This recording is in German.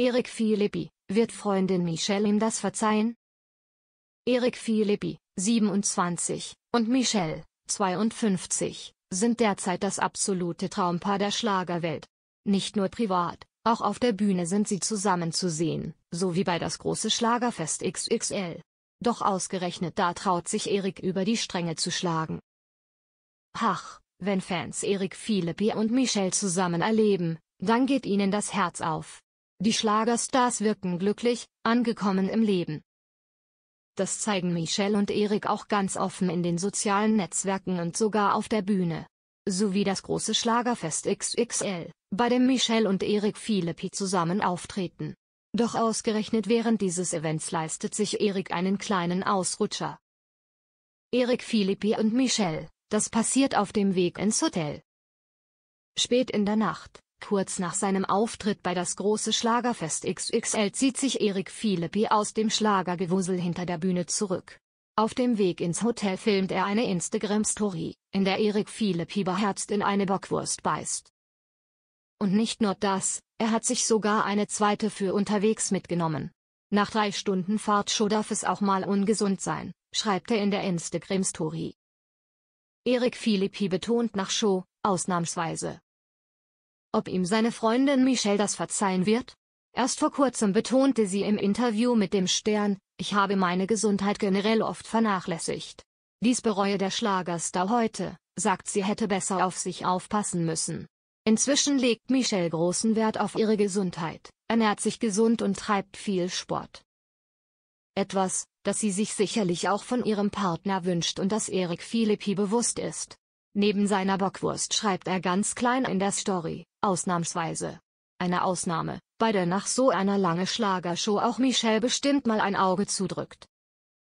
Erik Philippi, wird Freundin Michelle ihm das verzeihen? Erik Philippi, 27, und Michelle, 52, sind derzeit das absolute Traumpaar der Schlagerwelt. Nicht nur privat, auch auf der Bühne sind sie zusammen zu sehen, so wie bei das große Schlagerfest XXL. Doch ausgerechnet da traut sich Erik über die Stränge zu schlagen. Ach, wenn Fans Erik Philippi und Michelle zusammen erleben, dann geht ihnen das Herz auf. Die Schlagerstars wirken glücklich, angekommen im Leben. Das zeigen Michelle und Erik auch ganz offen in den sozialen Netzwerken und sogar auf der Bühne. Sowie das große Schlagerfest XXL, bei dem Michelle und Erik Philippi zusammen auftreten. Doch ausgerechnet während dieses Events leistet sich Erik einen kleinen Ausrutscher. Erik Philippi und Michelle, das passiert auf dem Weg ins Hotel. Spät in der Nacht, Kurz nach seinem Auftritt bei das große Schlagerfest XXL zieht sich Erik Philippi aus dem Schlagergewusel hinter der Bühne zurück. Auf dem Weg ins Hotel filmt er eine Instagram-Story, in der Erik Philippi beherzt in eine Bockwurst beißt. Und nicht nur das, er hat sich sogar eine zweite für unterwegs mitgenommen. Nach drei Stunden Fahrtshow darf es auch mal ungesund sein, schreibt er in der Instagram-Story. Erik Philippi betont nach Show, ausnahmsweise. Ob ihm seine Freundin Michelle das verzeihen wird? Erst vor kurzem betonte sie im Interview mit dem Stern, ich habe meine Gesundheit generell oft vernachlässigt. Dies bereue der Schlagerstar heute, sagt sie hätte besser auf sich aufpassen müssen. Inzwischen legt Michelle großen Wert auf ihre Gesundheit, ernährt sich gesund und treibt viel Sport. Etwas, das sie sich sicherlich auch von ihrem Partner wünscht und das Erik Philippi bewusst ist. Neben seiner Bockwurst schreibt er ganz klein in der Story, ausnahmsweise. Eine Ausnahme, bei der nach so einer langen Schlagershow auch Michelle bestimmt mal ein Auge zudrückt.